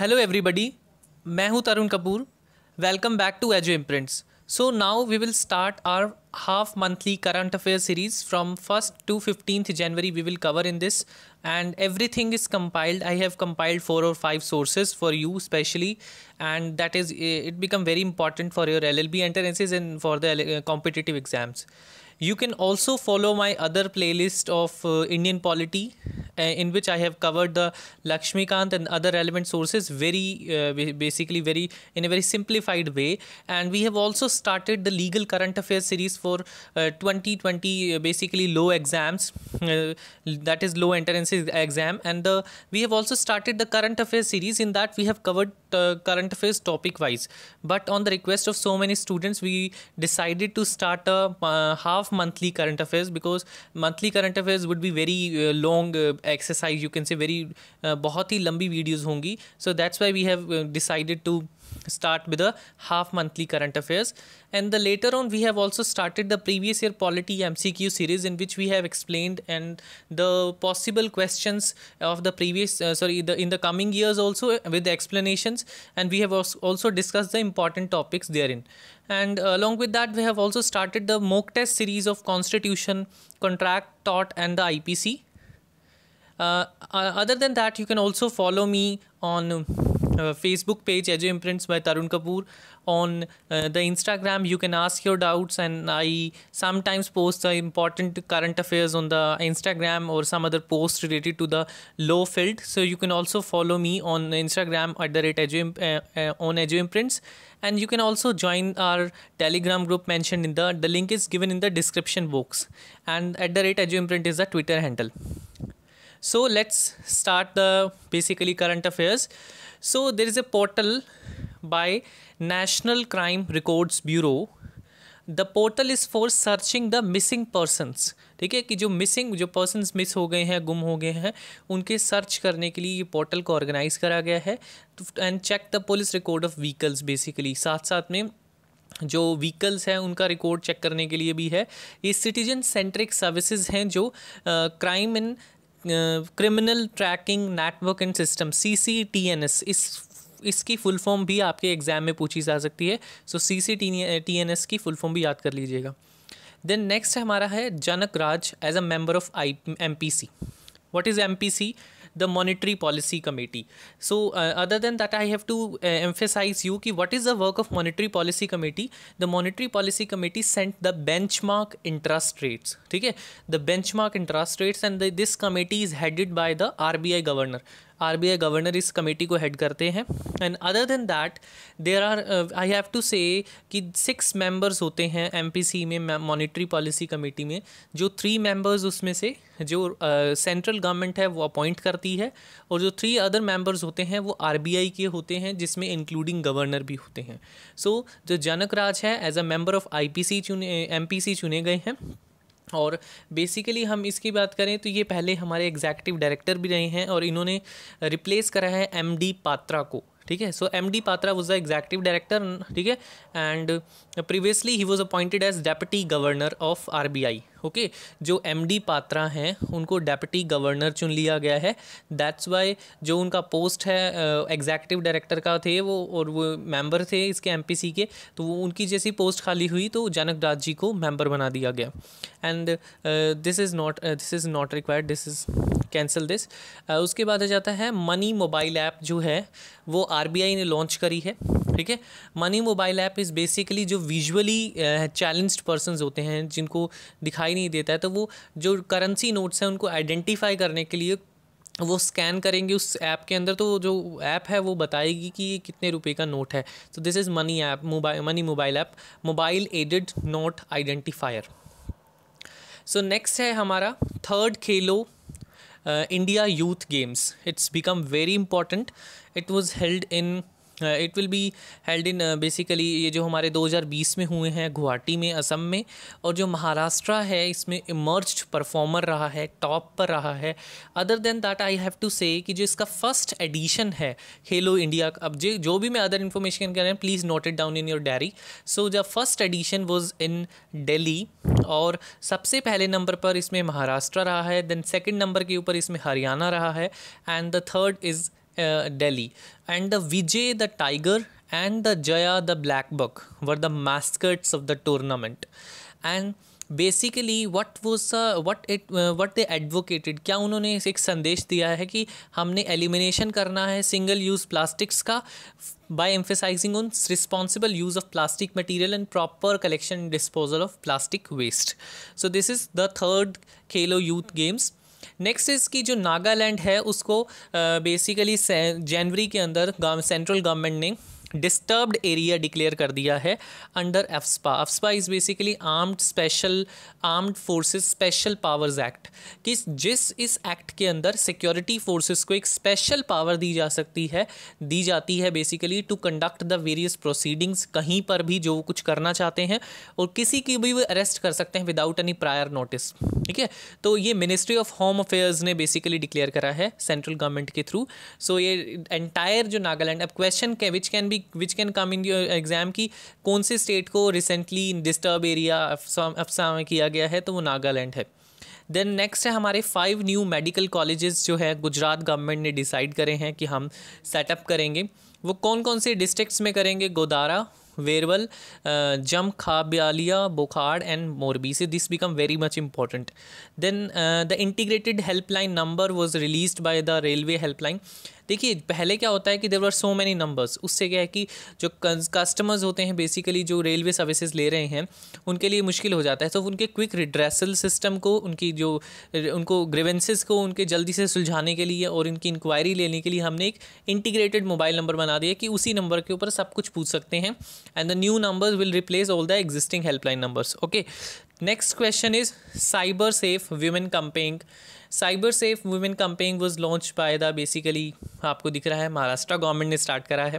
Hello everybody, मैं हूँ Tarun Kapoor welcome back to Ajo imprints so now we will start our half monthly current affair series from first to fifteenth January we will cover in this and everything is compiled i have compiled four or five sources for you specially, and that is eh, it become very important for your llb entrances and for the eh, competitive exams you can also follow my other playlist of uh, Indian polity, uh, in which I have covered the Lakshmikant and other relevant sources very uh, basically very in a very simplified way. And we have also started the legal current affairs series for 2020 uh, uh, basically low exams, uh, that is low entrance exam. And the we have also started the current affairs series in that we have covered current affairs topic wise. But on the request of so many students, we decided to start a half monthly current affairs because monthly current affairs would be very uh, long uh, exercise you can say very uh, बहुत ही लंबी videos होंगी so that's why we have uh, decided to start with a half monthly current affairs and the later on we have also started the previous year polity mcq series in which we have explained and the possible questions of the previous uh, sorry the in the coming years also with the explanations and we have also discussed the important topics therein and uh, along with that we have also started the mock test series of constitution contract tort and the ipc uh, uh, other than that you can also follow me on uh, Facebook page Edu Imprints by Tarun Kapoor. On uh, the Instagram, you can ask your doubts, and I sometimes post the important current affairs on the Instagram or some other post related to the law field. So you can also follow me on Instagram at the rate Edu, uh, on Edu Imprints and you can also join our telegram group mentioned in the the link is given in the description box and at the rate edu imprint is the twitter handle so let's start the basically current affairs so there is a portal by national crime records bureau the portal is for searching the missing persons ठीक है कि जो missing जो persons miss हो गए हैं गुम हो गए हैं उनके सर्च करने के लिए ये पोर्टल को ऑर्गेनाइज करा गया है and check the police record of vehicles basically साथ साथ में जो व्हीकल्स हैं उनका रिकॉर्ड चेक करने के लिए भी है ये सिटीजन सेंट्रिक सर्विसेज हैं जो crime uh, in criminal tracking network and system C C T N S इस इसकी फुल फॉर्म भी आपके एग्जाम में पूछी जा सकती है so C C T N S की फुल फॉर्म भी याद कर लीजिएगा देन नेक्स्ट हमारा है Janak Raj as a member of I M P C what is M P C the Monetary Policy Committee. So uh, other than that, I have to uh, emphasize you ki what is the work of Monetary Policy Committee? The Monetary Policy Committee sent the benchmark interest rates. Okay? The benchmark interest rates and the, this committee is headed by the RBI governor. R B I governor इस committee को head करते हैं and other than that there are I have to say कि six members होते हैं M P सी में monetary policy committee में जो थ्री मेंबर्स उसमें से जो सेंट्रल uh, गवर्नमेंट है वो अपॉइंट करती है और जो थ्री अदर मेंबर्स होते हैं वो आर बी आई के होते हैं जिसमें इंक्लूडिंग गवर्नर भी होते हैं सो so, जो जनक राज है as a member of I P C चुने एम पी सी चुने गए हैं और बेसिकली हम इसकी बात करें तो ये पहले हमारे एग्जैक्टिव डायरेक्टर भी रहे हैं और इन्होंने रिप्लेस करा है एम डी पात्रा को ठीक है so M D Patra was the executive director ठीक है and previously he was appointed as deputy governor of R B I okay जो एम डी पात्रा हैं उनको डेप्टी गवर्नर चुन लिया गया है दैट्स वाई जो उनका पोस्ट है एग्जैक्टिव uh, डायरेक्टर का थे वो और वो मेंबर थे इसके एम के तो वो उनकी जैसी पोस्ट खाली हुई तो जनक राज जी को मेंबर बना दिया गया and this is not this is not required this is cancel this उसके बाद आ जाता है मनी मोबाइल ऐप जो है वो आर ने लॉन्च करी है ठीक है money mobile app is basically जो विजुअली चैलेंज्ड पर्सनस होते हैं जिनको दिखाई दिखाई नहीं देता है तो वो जो करेंसी नोट्स हैं उनको आइडेंटिफाई करने के लिए वो स्कैन करेंगे उस ऐप के अंदर तो जो ऐप है वो बताएगी कि ये कितने रुपए का नोट है तो this is money app mobile money mobile app mobile aided note identifier so next है हमारा third Khelo India youth games it's become very important it was held in it will be held in basically ये जो हमारे 2020 में हुए हैं गुवाहाटी में असम में और जो महाराष्ट्र है इसमें इमर्ज परफॉर्मर रहा है टॉप पर रहा है other than that I have to say कि जो इसका फर्स्ट एडिशन है हेलो इंडिया अब जो जो भी मैं अदर इन्फॉर्मेशन कह रहा हूँ please note it down in your diary so the first edition was in Delhi और सबसे पहले नंबर पर इसमें महाराष्ट्र रहा है देन सेकेंड नंबर के ऊपर इसमें हरियाणा रहा है and the third is Delhi and the Vijay the tiger and the Jaya the black buck were the mascots of the tournament and basically what वो what it what they advocated क्या उन्होंने एक संदेश दिया है कि हमने एलिमिनेशन करना है सिंगल यूज़ प्लास्टिक्स का by emphasising on responsible use of plastic material and proper collection disposal of plastic waste so this is the third Khelo youth games next इसकी जो नागालैंड है उसको बेसिकली जनवरी के अंदर सेंट्रल गवर्नमेंट ने डिस्टर्ब्ड एरिया डिक्लेयर कर दिया है under AFSPA AFSPA is basically armed special armed forces special powers act कि जिस इस एक्ट के अंदर सिक्योरिटी फोर्सेस को एक स्पेशल पावर दी जा सकती है दी जाती है basically to conduct the various proceedings कहीं पर भी जो कुछ करना चाहते हैं और किसी की भी वो अरेस्ट कर सकते हैं विदाउट एनी प्रायर नोटिस ठीक है तो ये मिनिस्ट्री ऑफ होम अफेयर्स ने बेसिकली डिक्लेयर करा है सेंट्रल गवर्नमेंट के थ्रू सो so ये एंटायर जो नागालैंड अब क्वेश्चन के which can be which can come in your exam की कौन से स्टेट को रिसेंटली डिस्टर्ब एरिया अफसा में किया गया है तो वो नागालैंड है देन नेक्स्ट है हमारे फाइव न्यू मेडिकल कॉलेजेस जो है गुजरात गवर्नमेंट ने डिसाइड करे हैं कि हम सेटअप करेंगे वो कौन कौन से डिस्ट्रिक्ट्स में करेंगे गोदारा वेरवल जम खाबियालिया बोखाड़ एंड मोरबी से this become very much important then the integrated helpline number was release by the railway helpline देखिए पहले क्या होता है कि there are so many numbers उससे क्या है कि जो कस्टमर्स होते हैं बेसिकली जो रेलवे सर्विसेज ले रहे हैं उनके लिए मुश्किल हो जाता है तो उनके क्विक रिड्रेसल सिस्टम को उनकी जो उनको ग्रेवेंसेज को उनके जल्दी से सुलझाने के लिए और इनकी इंक्वायरी लेने के लिए हमने एक इंटीग्रेटेड मोबाइल नंबर बना दिया कि उसी नंबर के ऊपर सब कुछ पूछ सकते हैं and the new numbers will replace all the existing helpline numbers okay next question is cyber safe women campaign cyber safe women campaign was launch by the basically आपको दिख रहा है महाराष्ट्र गवर्नमेंट ने स्टार्ट करा है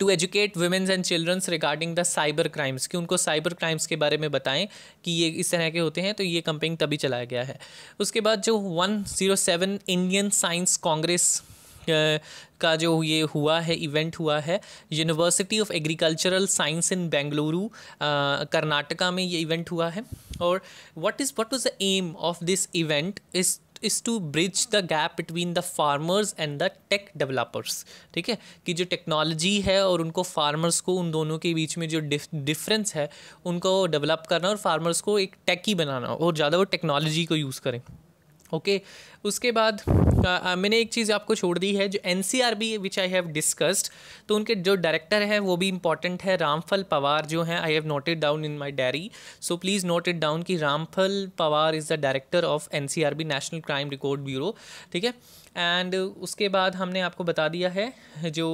to educate womens and childrens regarding the cyber crimes कि उनको cyber crimes के बारे में बताएं कि ये इस तरह के होते हैं तो ये कंपेन तभी चलाया गया है उसके बाद जो one zero seven Indian science congress का जो ये हुआ है इवेंट हुआ है university of agricultural science in Bengaluru Karnataka में ये इवेंट हुआ है और what is what was the aim of this event is is to bridge the gap between the farmers and the tech developers ठीक है कि जो टेक्नोलॉजी है और उनको फार्मर्स को उन दोनों के बीच में जो डिफरेंस है उनको डेवलप करना और फार्मर्स को एक टेक ही बनाना और ज़्यादा वो टेक्नोलॉजी को यूज़ करें ओके okay, उसके बाद आ, आ, मैंने एक चीज़ आपको छोड़ दी है जो N C R B which I have discussed तो उनके जो डायरेक्टर हैं वो भी इंपॉर्टेंट है रामफल पवार जो हैं I have noted down in my diary so please noted down कि Ramphal Pawar is the director of N C R B national crime record bureau ठीक है एंड उसके बाद हमने आपको बता दिया है जो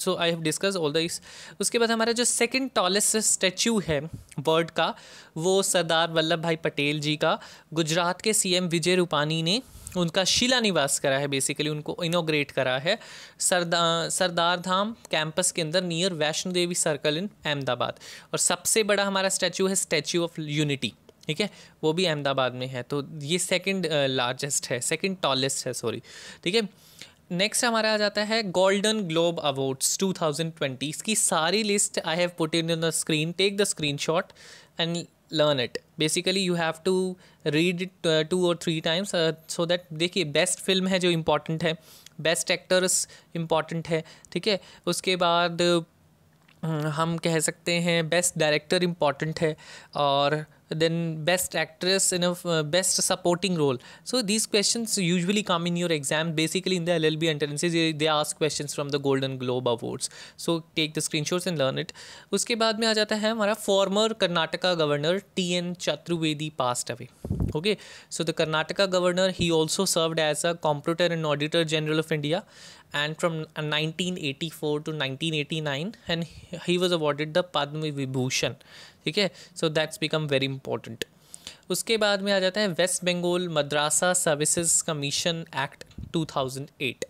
so I have discuss all the इस उसके बाद हमारा जो सेकंड टॉलेस्ट स्टैचू है वर्ल्ड का वो सरदार वल्लभ भाई पटेल जी का गुजरात के सीएम विजय रूपानी ने उनका निवास करा है बेसिकली उनको इनोग्रेट करा है सरदा सरदार धाम कैंपस के अंदर near Vaishno Devi circle in Ahmedabad और सबसे बड़ा हमारा स्टैचू है स्टैचू ऑफ यूनिटी ठीक है वो भी अहमदाबाद में है तो ये सेकंड लार्जेस्ट uh, है सेकंड टॉलेस्ट है सॉरी ठीक है नेक्स्ट हमारा आ जाता है गोल्डन ग्लोब अवार्ड्स 2020 इसकी सारी list I have put in the screen take the screen shot and learn it basically you have to read it two और थ्री टाइम्स सो दैट देखिए बेस्ट फिल्म है जो इम्पॉर्टेंट है best actors important है ठीक है उसके बाद हम्म, हम कह सकते हैं बेस्ट डायरेक्टर इम्पॉर्टेंट है और then best actress in a uh, best supporting role so these questions usually come in your exam basically in the llb entrances they, they ask questions from the golden globe awards so take the screenshots and learn it uske baad mein aa jata hai hamara former karnataka governor tn chaturvedi passed away okay so the karnataka governor he also served as a computer and auditor general of india and from 1984 to 1989 and he was awarded the padma vibhushan ठीक है so that's become very important उसके बाद में आ जाता है West Bengal Madrasa services commission act 2008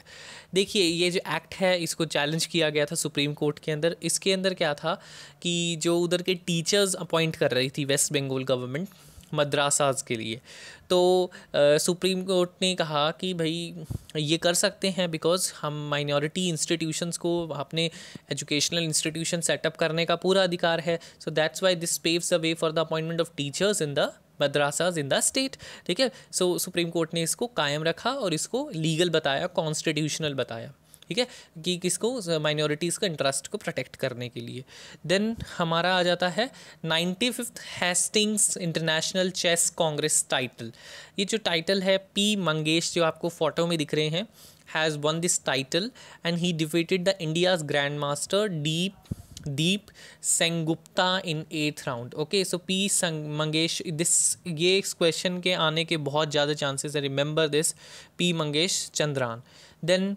देखिए ये जो एक्ट है इसको चैलेंज किया गया था सुप्रीम कोर्ट के अंदर इसके अंदर क्या था कि जो उधर के टीचर्स अपॉइंट कर रही थी वेस्ट बंगाल गवर्नमेंट मद्रासाज के लिए तो सुप्रीम कोर्ट ने कहा कि भाई ये कर सकते हैं बिकॉज हम माइनॉरिटी इंस्टीट्यूशंस को अपने एजुकेशनल इंस्टीट्यूशन सेटअप करने का पूरा अधिकार है so that's why this paves the way for the appointment of teachers in the madrasas in the state ठीक है सो सुप्रीम कोर्ट ने इसको कायम रखा और इसको लीगल बताया कॉन्स्टिट्यूशनल बताया ठीक है कि किसको माइनॉरिटीज़ का इंटरेस्ट को प्रोटेक्ट करने के लिए देन हमारा आ जाता है ninety fifth Hastings international chess congress title ये जो टाइटल है पी मंगेश जो आपको फ़ोटो में दिख रहे हैं has won this title and he defeated the India's grand master Deep Deep Sengupta in eighth round okay so P संग मंगेश दिस ये इस क्वेश्चन के आने के बहुत ज़्यादा चांसेस है remember this P Mangesh Chandran then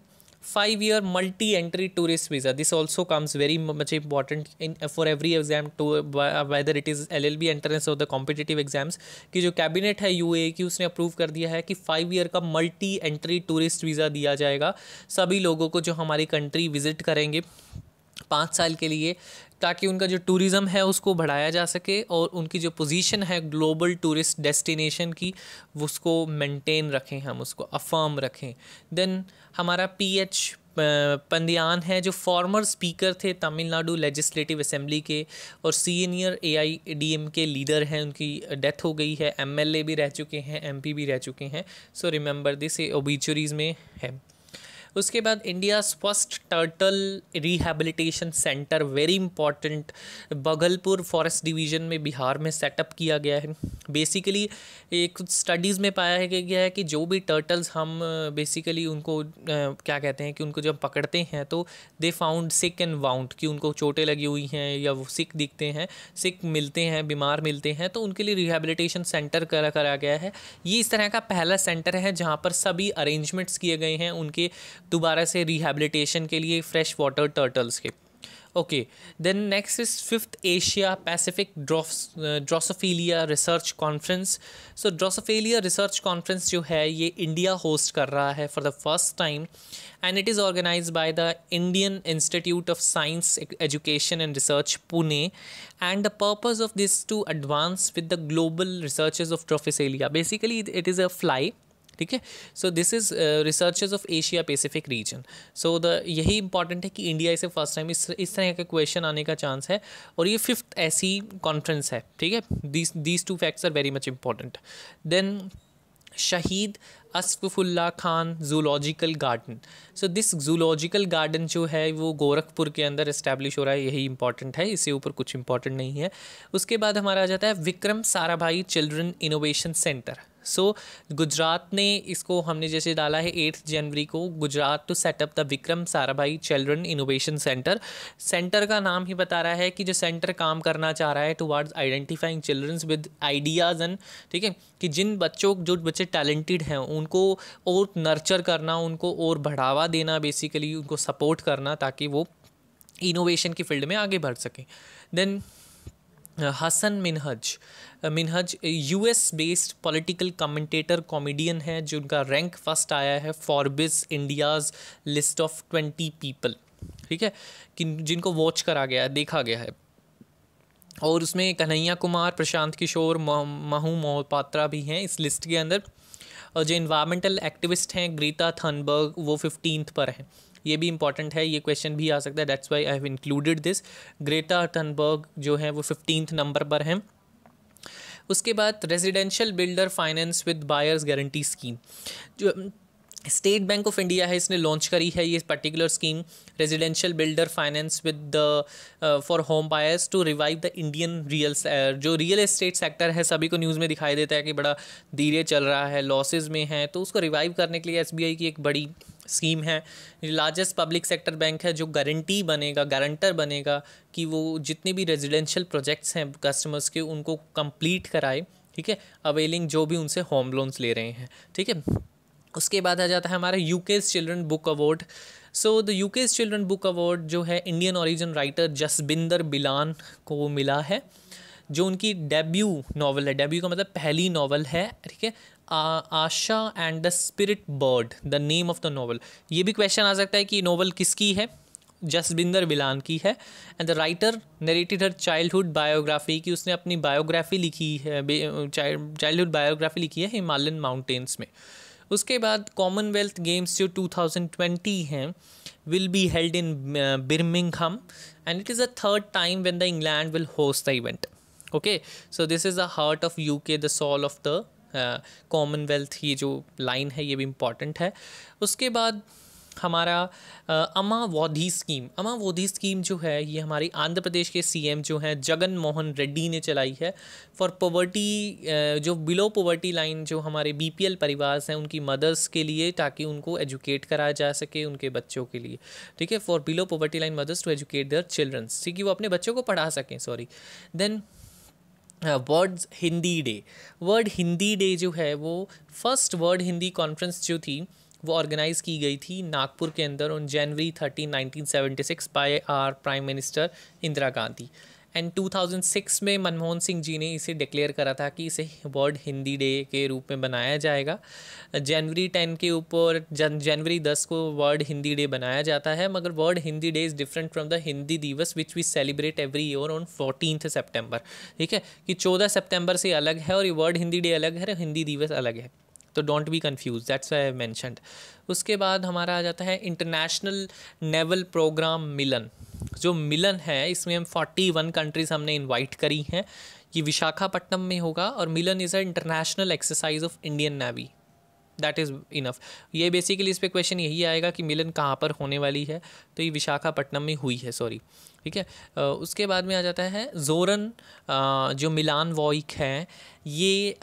five year multi entry tourist visa this also comes very much important in for every exam to whether it is L L B entrance of the competitive exams की जो cabinet है U A की उसने approve कर दिया है कि five year का मल्टी एंट्री टूरिस्ट वीज़ा दिया जाएगा सभी लोगों को जो हमारी कंट्री विजिट करेंगे पाँच साल के लिए ताकि उनका जो टूरिज़्म है उसको बढ़ाया जा सके और उनकी जो पोजीशन है ग्लोबल टूरिस्ट डेस्टिनेशन की उसको मेंटेन रखें हम उसको अफर्म रखें देन हमारा पीएच पंदियान है जो फॉर्मर स्पीकर थे तमिलनाडु लेजिस्लेटिव असेंबली के और सीनियर एआईडीएम के लीडर हैं उनकी डेथ हो गई है एमएलए भी रह चुके हैं एमपी भी रह चुके हैं सो रिमेंबर दिस ओबीचुरीज में है उसके बाद India first turtle rehabilitation centre very important Bhagalpur forest division में बिहार में सेटअप किया गया है बेसिकली कुछ स्टडीज़ में पाया है गया है कि जो भी टर्टल्स हम बेसिकली उनको क्या कहते हैं कि उनको जब पकड़ते हैं तो they found sick and wound कि उनको चोटें लगी हुई हैं या वो सिक दिखते हैं सिक मिलते हैं बीमार मिलते हैं तो उनके लिए रिहेबिलिटेशन सेंटर करा करा गया है ये इस तरह का पहला सेंटर है जहाँ पर सभी अरेंजमेंट्स किए गए हैं उनके दोबारा से रिहेबिलिटेशन के लिए फ्रेश वाटर टर्टल्स के okay then next is fifth Asia Pacific drosophila research conference so drosophila research conference जो है ये इंडिया होस्ट कर रहा है for the first time and it is organise by the Indian Institute of Science Education and Research Pune and the purpose of this to advance with the global researches of drosophila basically it is a fly ठीक है so this is research of Asia Pacific region so the यही important है कि India इसे first time इस इस तरह का क्वेश्चन आने का चांस है और ये फिफ्थ ऐसी कॉन्फ्रेंस है ठीक है these these two facts are very much important then Shaheed Ashfaqulla Khan Zoological Garden so this zoological garden जो है वो गोरखपुर के अंदर इस्टेब्लिश हो रहा है यही इंपॉर्टेंट है इसके ऊपर कुछ इंपॉर्टेंट नहीं है उसके बाद हमारा आ जाता है Vikram Sarabhai Children Innovation Centre so so, Gujarat ने इसको हमने जैसे डाला है एट्थ जनवरी को Gujarat to set up the Vikram Sarabhai Children Innovation Centre centre का नाम ही बता रहा है कि जो सेंटर काम करना चाह रहा है to identifying childrens with ideas and ठीक है कि जिन बच्चों जो बच्चे टैलेंटेड हैं उनको और नर्चर करना उनको और बढ़ावा देना बेसिकली उनको सपोर्ट करना ताकि वो इनोवेशन की फील्ड में आगे बढ़ सकें then Hasan Minhaj Minhaj US based political commentator comedian है जिनका रैंक फर्स्ट आया है Forbes India's list of twenty people ठीक है कि जिनको वॉच करा गया है देखा गया है और उसमें कन्हैया कुमार प्रशांत किशोर महू मोहपात्रा भी हैं इस लिस्ट के अंदर और जो इन्वामेंटल एक्टिविस्ट हैं ग्रीता थनबर्ग वो फिफ्टींथ पर हैं ये भी इंपॉर्टेंट है ये क्वेश्चन भी आ सकता है that's why I have included this Greta Thunberg जो है वो फिफ्टींथ नंबर पर हैं उसके बाद residential builder finance with buyers guarantee scheme जो स्टेट बैंक ऑफ इंडिया है इसने लॉन्च करी है ये particular scheme residential builder finance with the for home buyers to revive the Indian real जो रियल एस्टेट सेक्टर है सभी को न्यूज़ में दिखाई देता है कि बड़ा धीरे चल रहा है लॉसेज में है तो उसको रिवाइव करने के लिए एस की एक बड़ी स्कीम है लार्जेस्ट पब्लिक सेक्टर बैंक है जो गारंटी बनेगा गारंटर बनेगा कि वो जितने भी रेजिडेंशियल प्रोजेक्ट्स हैं कस्टमर्स के उनको कंप्लीट कराए ठीक है अवेलिंग जो भी उनसे होम लोन्स ले रहे हैं ठीक है उसके बाद आ जाता है हमारा UK's children book award so the UK's children book award जो है Indian origin writer Jasbinder Bilan को मिला है जो उनकी डेब्यू नावल है डेब्यू का मतलब पहली नावल है ठीक है Asha and the spirit bird the name of the novel ये भी क्वेश्चन आ सकता है कि नावल किसकी है जसबिंदर बिलान की है and the writer narrated her childhood biography की उसने अपनी बायोग्राफी लिखी है चाइल्डहुड बायोग्राफी लिखी है हिमालयन माउंटेन्स में उसके बाद कॉमनवेल्थ गेम्स जो 2020 हैं will be held in Birmingham and it is a third time when the England will host the event okay so this is the heart of UK के दॉल of the Commonwealth ये जो line है ये भी important है उसके बाद हमारा अमावोधी स्कीम अमावोधी स्कीम जो है ये हमारी आंध्र प्रदेश के सीएम जो हैं जगन मोहन रेड्डी ने चलाई है फॉर पॉवर्टी जो बिलो पॉवर्टी लाइन जो हमारे बीपीएल परिवार हैं उनकी मदर्स के लिए ताकि उनको एजुकेट कराया जा सके उनके बच्चों के लिए ठीक है for below poverty line mothers to educate their childrens ठीक वो अपने बच्चों को पढ़ा सकें sorry then world's Hindi day world Hindi day जो है वो फर्स्ट वर्ड हिंदी कॉन्फ्रेंस जो थी वो ऑर्गेनाइज़ की गई थी नागपुर के अंदर on January thirteen nineteen seventy six by our prime minister Indira Gandhi and 2006 में मनमोहन सिंह जी ने इसे डिक्लेयर करा था कि इसे वर्ल्ड हिंदी डे के रूप में बनाया जाएगा जनवरी 10 के ऊपर जन जनवरी 10 को वर्ल्ड हिंदी डे बनाया जाता है मगर world Hindi day is different from the Hindi Diwas which we celebrate every year on fourteen September ठीक है कि चौदह सेप्टेम्बर से अलग है और ये वर्ल्ड हिंदी डे अलग है और हिंदी दिवस अलग है तो don't be confuse that's I mentioned उसके बाद हमारा आ जाता है इंटरनेशनल नेवल प्रोग्राम मिलन जो मिलन है इसमें हम फोर्टी वन कंट्रीज़ हमने इनवाइट करी हैं ये विशाखापट्टनम में होगा और Milan is a international exercise of Indian navy that is enough ये बेसिकली इस पर क्वेश्चन यही आएगा कि मिलन कहाँ पर होने वाली है तो ये विशाखापट्टनम में हुई है सॉरी ठीक है उसके बाद में आ जाता है जोरन जो मिलान वॉइक है ये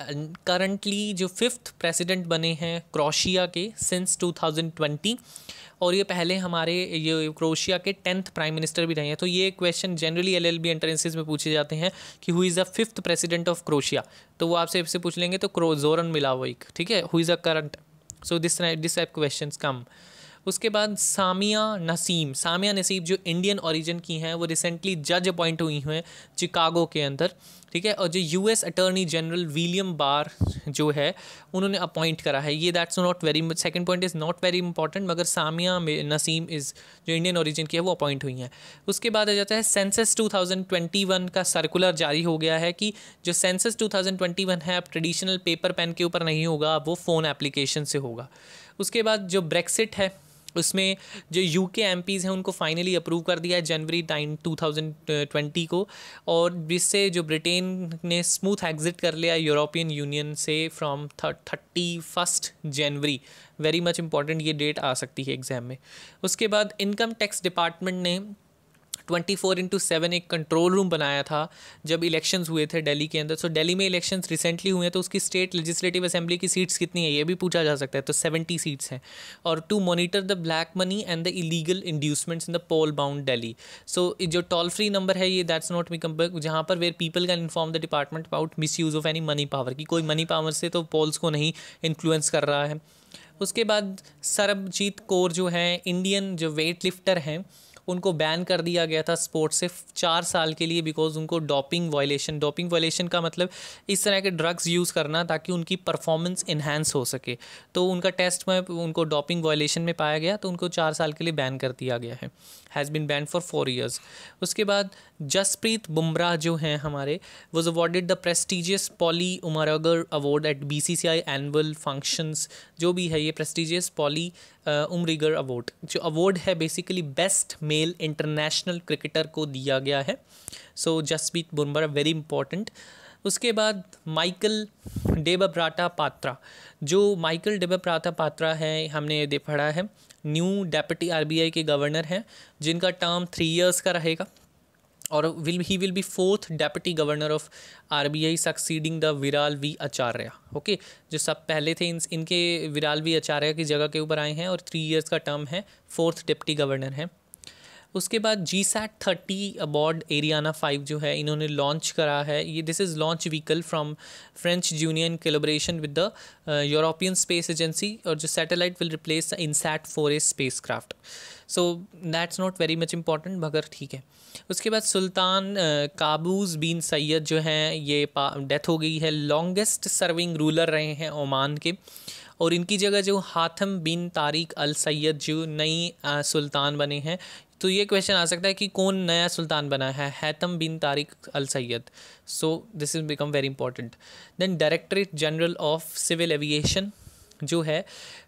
करंटली जो फिफ्थ प्रेसिडेंट बने हैं क्रोशिया के सिंस 2020 और ये पहले हमारे ये क्रोशिया के टेंथ प्राइम मिनिस्टर भी रहे हैं तो ये question generally L L B में पूछे जाते हैं कि who is the fifth president of Croatia तो वो आपसे इससे पूछ लेंगे तो जोरन मिलावोइक ठीक है who is a current so this this type question come उसके बाद सामिया नसीम सामिया नसीम जो इंडियन ओरिजिन की हैं वो रिसेंटली जज अपॉइंट हुई हैं चिकागो के अंदर ठीक है और जो US attorney general William Barr जो है उन्होंने अपॉइंट करा है ये that's not very second point is not very important मगर सामिया नसीम इज़ जो इंडियन ओरिजिन की है वो अपॉइंट हुई हैं उसके बाद आ जाता है सेंसस 2021 का सर्कुलर जारी हो गया है कि जो सेंसस 2021 है अब ट्रेडिशनल पेपर पेन के ऊपर नहीं होगा वो फ़ोन एप्लीकेशन से होगा उसके बाद जो ब्रेक्सिट है उसमें जो यू के एम हैं उनको फाइनली अप्रूव कर दिया है January nine two thousand twenty को और जिससे जो ब्रिटेन ने स्मूथ एग्जिट कर लिया यूरोपियन यूनियन से from thirty first January very much important ये डेट आ सकती है एग्ज़ाम में उसके बाद इनकम टैक्स डिपार्टमेंट ने ट्वेंटी फोर इंटू सेवन एक कंट्रोल रूम बनाया था जब इलेक्शंस हुए थे दिल्ली के अंदर सो so, दिल्ली में इलेक्शंस रिसेंटली हुए हैं तो उसकी स्टेट लेजिस्लेटिव असेंबली की सीट्स कितनी है ये भी पूछा जा सकता है तो सेवेंटी सीट्स हैं और to monitor the black money and the illegal inducements in the poll bound Delhi so जो टोल फ्री नंबर है ये दैट्स नॉट मी कम जहाँ पर where people can inform the department about misuse of any money power की कोई money power से तो poles को नहीं इन्फ्लुएंस कर रहा है उसके बाद सरबजीत कौर जो हैं इंडियन जो वेट लिफ्टर हैं उनको बैन कर दिया गया था स्पोर्ट्स से चार साल के लिए बिकॉज उनको डॉपिंग वायलेशन डॉपिंग वायलेशन का मतलब इस तरह के ड्रग्स यूज़ करना ताकि उनकी परफॉर्मेंस इन्हेंस हो सके तो उनका टेस्ट में उनको डॉपिंग वायलेशन में पाया गया तो उनको चार साल के लिए बैन कर दिया गया है has been ban for four years उसके बाद जसप्रीत बुमराह जो हैं हमारे was awarded the prestigious Polly Umrigar award at B C C I annual functions जो भी है ये प्रेस्टिजियस पॉली उमरीगर अवार्ड जो अवार्ड है basically best may male international cricketer को दिया गया है so Jasprit Bumrah very important उसके बाद माइकल डेबब्राटा पात्रा जो माइकल डेबब्राटा पात्रा है हमने दे पढ़ा है न्यू डेप्टी आरबीआई के गवर्नर हैं जिनका टर्म थ्री इयर्स का रहेगा और will he will be fourth deputy governor of RBI succeeding the Viral V Acharya okay जो सब पहले थे इन इनके विराल वी आचार्य की जगह के ऊपर आए हैं और थ्री इयर्स का टर्म है फोर्थ डिप्टी गवर्नर हैं उसके बाद G SAT thirty aboard Ariane five जो है इन्होंने लॉन्च करा है ये this is launch vehicle from French Union collaboration with the European Space Agency और जो satellite will replace in INSAT four A spacecraft so that's not very much important मगर ठीक है उसके बाद सुल्तान uh, काबूज बिन सैयद जो हैं ये डेथ हो गई है लॉन्गेस्ट सर्विंग रूलर रहे हैं ओमान के और इनकी जगह जो हाथम बिन तारिक अल सैद जो नई सुल्तान बने हैं तो ये क्वेश्चन आ सकता है कि कौन नया सुल्तान बना है Haitham bin Tariq al Said so this is become very important then directorate general of civil aviation जो है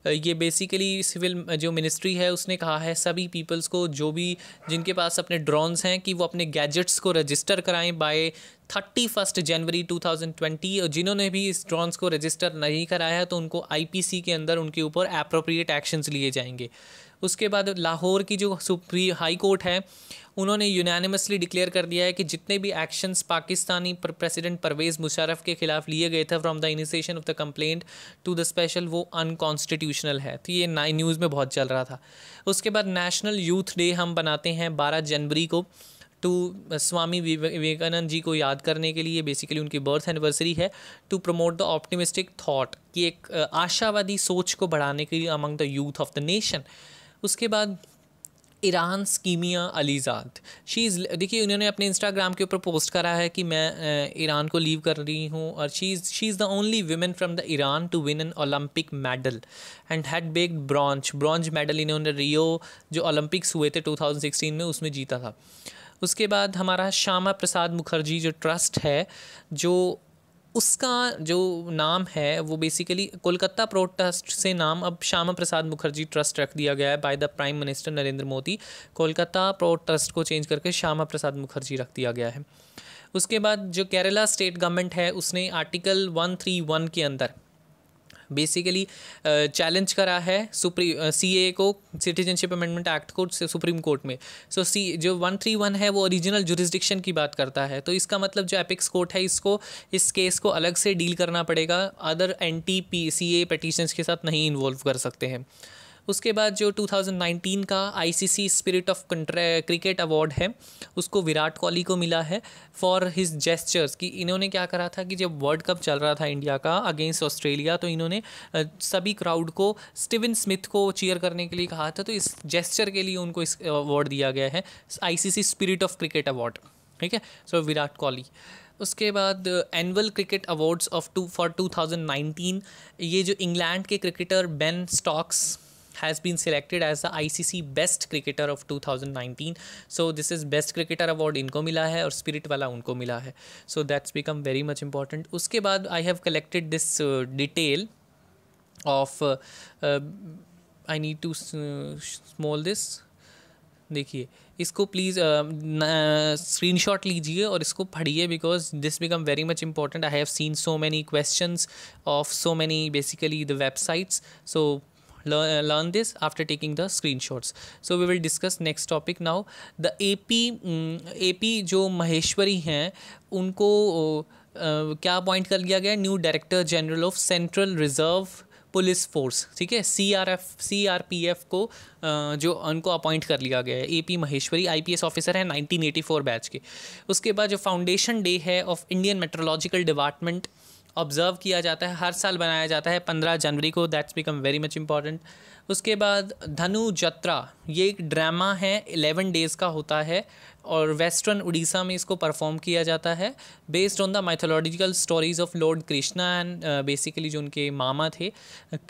ये बेसिकली सिविल जो मिनिस्ट्री है उसने कहा है सभी पीपल्स को जो भी जिनके पास अपने ड्रोन्स हैं कि वो अपने गैजेट्स को रजिस्टर कराएं by thirty first January two thousand और जिन्होंने भी इस ड्रोन्स को रजिस्टर नहीं कराया है तो उनको आईपीसी के अंदर उनके ऊपर अप्रोप्रिएट एक्शंस लिए जाएंगे उसके बाद लाहौर की जो सुप्री हाई कोर्ट है उन्होंने यूनानिमसली डिक्लेयर कर दिया है कि जितने भी एक्शंस पाकिस्तानी प्रेसिडेंट परवेज़ मुशरफ के खिलाफ लिए गए थे from the initiation of the complaint to the special वो अनकॉन्स्टिट्यूशनल है तो ये नाइन न्यूज़ में बहुत चल रहा था उसके बाद नेशनल यूथ डे हम बनाते हैं बारह जनवरी को टू स्वामी विवेकानंद जी को याद करने के लिए बेसिकली उनकी बर्थ एनिवर्सरी है to promote the optimistic thought कि एक uh, आशावादी सोच को बढ़ाने के लिए among the youth of the nation उसके बाद Iran Kimia Alizadeh she is देखिए उन्होंने अपने इंस्टाग्राम के ऊपर पोस्ट करा है कि मैं ईरान uh, को लीव कर रही हूँ और she is she is the only women from the Iran to win an Olympic medal and had bag bronze bronze medal इन्होंने रियो जो ओलंपिक्स हुए थे 2016 में उसमें जीता था उसके बाद हमारा श्यामा प्रसाद मुखर्जी जो ट्रस्ट है जो उसका जो नाम है वो बेसिकली कोलकाता प्रो ट्रस्ट से नाम अब श्यामा प्रसाद मुखर्जी ट्रस्ट रख दिया गया है by the prime minister Narendra Modi Kolkata port trust को चेंज करके श्यामा प्रसाद मुखर्जी रख दिया गया है उसके बाद जो केरला स्टेट गवर्नमेंट है उसने आर्टिकल 131 के अंदर बेसिकली चैलेंज करा है सुप्री सी ए को सिटीजनशिप अमेंडमेंट एक्ट को सुप्रीम कोर्ट में सो so, सी जो वन थ्री वन है वो ओरिजिनल जुरिस्डिक्शन की बात करता है तो इसका मतलब जो एपिक्स कोर्ट है इसको इस केस को अलग से डील करना पड़ेगा other N T P C A petitions के साथ नहीं इन्वॉल्व कर सकते हैं उसके बाद जो 2019 का ICC spirit of cricket award है उसको विराट कोहली को मिला है फॉर हिज जेस्चर्स कि इन्होंने क्या करा था कि जब वर्ल्ड कप चल रहा था इंडिया का अगेंस्ट ऑस्ट्रेलिया तो इन्होंने सभी क्राउड को स्टीवन स्मिथ को चीयर करने के लिए कहा था तो इस जेस्चर के लिए उनको इस अवार्ड दिया गया है ICC spirit of cricket award ठीक है सो विराट कोहली उसके बाद annual cricket awards of two for 2019 ये जो इंग्लैंड के cricketer Ben Stokes has been selected as the I C C best cricketer of two thousand nineteen so this is best cricketer award इनको मिला है और spirit वाला उनको मिला है so that's become very much important उसके बाद I have collected this detail of I need to small this देखिए इसको प्लीज़ स्क्रीन शॉट लीजिए और इसको पढ़िए because this become very much important I have seen so many question of so many basically the websites so learn, uh, learn this after taking the screenshots so we will discuss next topic now the ap um, mm, ap जो महेश्वरी हैं उनको uh, क्या appoint कर लिया गया new director general of central reserve police force ठीक है C R F C R P F को जो उनको अपॉइंट कर लिया गया है A P Maheshwari I P S officer है फोर बैच के उसके बाद जो फाउंडेशन डे है of Indian meteorological department observe किया जाता है हर साल बनाया जाता है पंद्रह जनवरी को that's become very much important उसके बाद धनु जत्रा ये एक ड्रामा है एलेवन डेज़ का होता है और वेस्टर्न उड़ीसा में इसको परफॉर्म किया जाता है based on the mythological stories of lord Krishna and basically जो उनके मामा थे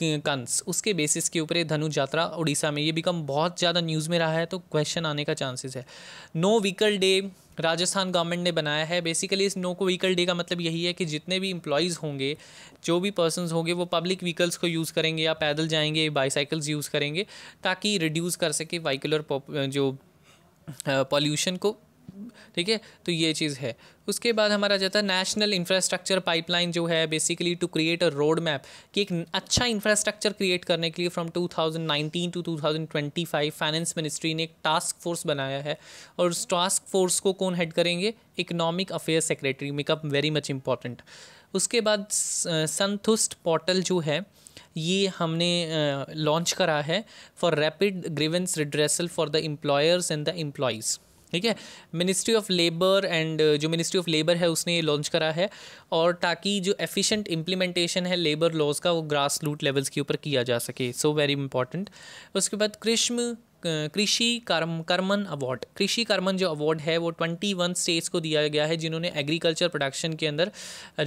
कंस उसके बेसिस के ऊपर धनु यात्रा उड़ीसा में ये बिकम बहुत ज़्यादा न्यूज़ में रहा है तो क्वेश्चन आने का चांसेस है no vehicle day Rajasthan government ने बनाया है बेसिकली इस नो को व्हीकल डे का मतलब यही है कि जितने भी इम्प्लॉयज़ होंगे जो भी पर्सनस होंगे वो पब्लिक व्हीकल्स को यूज़ करेंगे या पैदल जाएंगे बाईसाइकिल्स यूज़ करेंगे ताकि रिड्यूस कर सके और जो पॉल्यूशन को ठीक है तो ये चीज़ है उसके बाद हमारा जाता है नेशनल इंफ्रास्ट्रक्चर पाइपलाइन जो है basically to create a road map कि एक अच्छा इंफ्रास्ट्रक्चर क्रिएट करने के लिए फ्रॉम 2019 टू 2025 फाइनेंस मिनिस्ट्री ने एक टास्क फोर्स बनाया है और उस टास्क फोर्स को कौन हेड करेंगे economic affair secretary makeup very much important उसके बाद संतुष्ट पोर्टल जो है ये हमने लॉन्च करा है for rapid grievance redressal for the employers and the employees ठीक है मिनिस्ट्री ऑफ लेबर एंड जो मिनिस्ट्री ऑफ लेबर है उसने ये लॉन्च करा है और ताकि जो एफिशिएंट इम्प्लीमेंटेशन है लेबर लॉज का वो ग्रास रूट लेवल्स के ऊपर किया जा सके सो वेरी इंपॉर्टेंट उसके बाद कृष्ण कृषि कर्म कर्मन अवार्ड कृषि कर्मन जो अवार्ड है वो ट्वेंटी वन स्टेट्स को दिया गया है जिन्होंने एग्रीकल्चर प्रोडक्शन के अंदर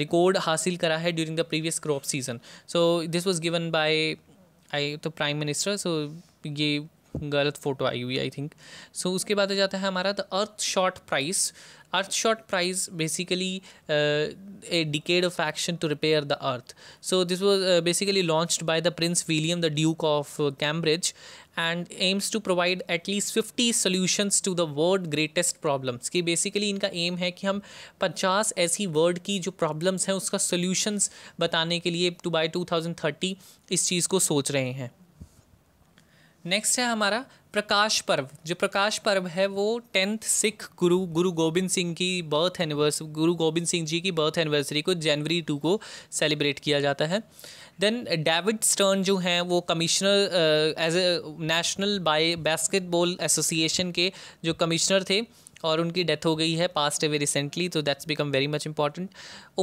रिकॉर्ड हासिल करा है during the previous crop season so this was given by I तो प्राइम मिनिस्टर सो ये गलत फोटो आई हुई आई थिंक सो उसके बाद आ जाता है हमारा the Earthshot price Earthshot prize basically a decade of action to repair the earth so this was basically launch by the prince William the duke of Cambridge and aims to provide at least fifty solution to the world greatest problems कि basically इनका aim है कि हम पचास ऐसी world की जो problems हैं उसका सोल्यूशंस बताने के लिए to by two thousand thirty इस चीज़ को सोच रहे हैं नेक्स्ट है हमारा प्रकाश पर्व जो प्रकाश पर्व है वो टेंथ सिख गुरु गुरु गोविंद सिंह की बर्थ एनिवर्सरी गुरु गोविंद सिंह जी की बर्थ एनिवर्सरी को जनवरी टू को सेलिब्रेट किया जाता है देन डेविड स्टर्न जो हैं वो commissioner as a national by basketball association के जो कमिश्नर थे और उनकी डेथ हो गई है पास्ट अवे रिसेंटली तो that's become very much important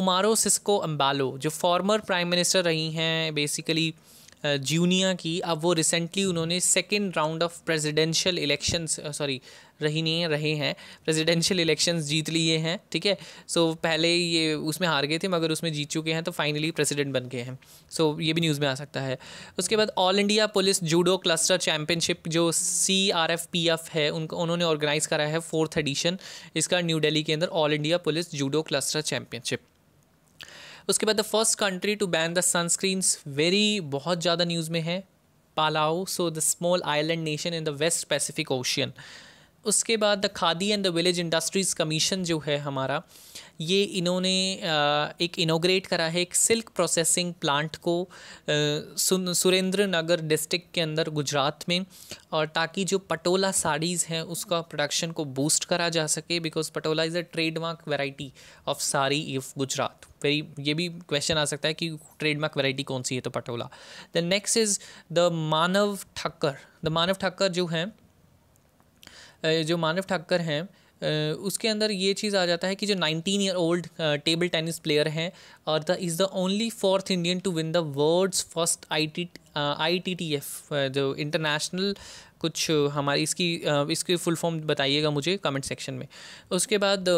Umaro Sissoco Embalo जो फॉर्मर प्राइम मिनिस्टर रही हैं बेसिकली uh, जूनिया की अब वो रिसेंटली उन्होंने second round of presidential elections सॉरी रही नहीं है रहे हैं प्रेसिडेंशियल इलेक्शंस जीत लिए हैं ठीक है सो so, पहले ये उसमें हार गए थे मगर उसमें जीत चुके हैं तो फाइनली प्रेसिडेंट बन गए हैं सो so, ये भी न्यूज़ में आ सकता है उसके बाद all India police judo cluster championship जो C R F P F है उनको उन्होंने ऑर्गेनाइज़ करा है फोर्थ एडिशन इसका न्यू डेली के अंदर all India police judo cluster championship उसके बाद the first country to ban the sunscreens very बहुत ज़्यादा न्यूज़ में है Palau so the small island nation in the west Pacific ocean उसके बाद the Khadi and the village industries commission जो है हमारा ये इन्होंने एक इनोग्रेट करा है एक सिल्क प्रोसेसिंग प्लांट को सुरेंद्र नगर डिस्ट्रिक्ट के अंदर गुजरात में और ताकि जो पटोला साड़ीज़ हैं उसका प्रोडक्शन को बूस्ट करा जा सके because Patola is a trademark variety of sari if Gujarat very ये भी क्वेश्चन आ सकता है कि ट्रेडमार्क वेराइटी कौन सी है तो Patola the next is the Manav Thakkar the Manav Thakkar जो हैं जो मानव ठाकर हैं उसके अंदर ये चीज़ आ जाता है कि जो 19 year old table tennis player हैं और the is the only fourth Indian to win the world's first I T I T T F जो इंटरनेशनल कुछ हमारी इसकी इसकी फुल फॉर्म बताइएगा मुझे कमेंट सेक्शन में उसके बाद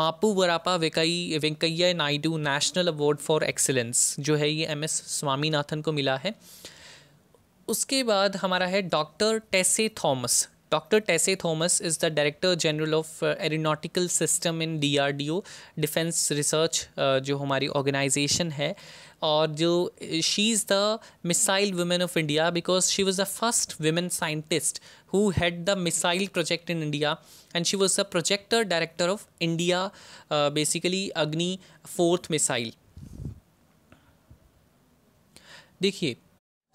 मापू वरापा वेकई Venkaiah Naidu national award for excellence जो है ये एम एस स्वामीनाथन को मिला है उसके बाद हमारा है doctor Tessy Thomas doctor Tessy Thomas is the director general of aeronautical system in D D R O defence research जो हमारी ऑर्गेनाइजेशन है और जो she is the missile women of India because she was the first women scientist who had the missile project in India and she was the projector director of India basically Agni fourth missile देखिए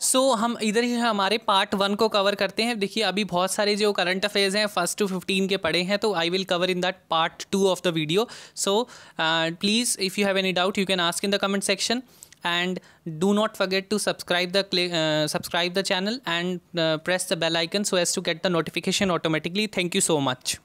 so so, हम इधर ही हमारे part one को cover करते हैं देखिए अभी बहुत सारे जो करंट अफेयर्स हैं फर्स्ट टू फिफ्टीन के पड़े हैं तो I will cover in that part two of the video so please if you have any doubt you can ask in the comment section and do not forget to subscribe the subscribe the channel and press the bell icon so as to get the notification automatically thank you so much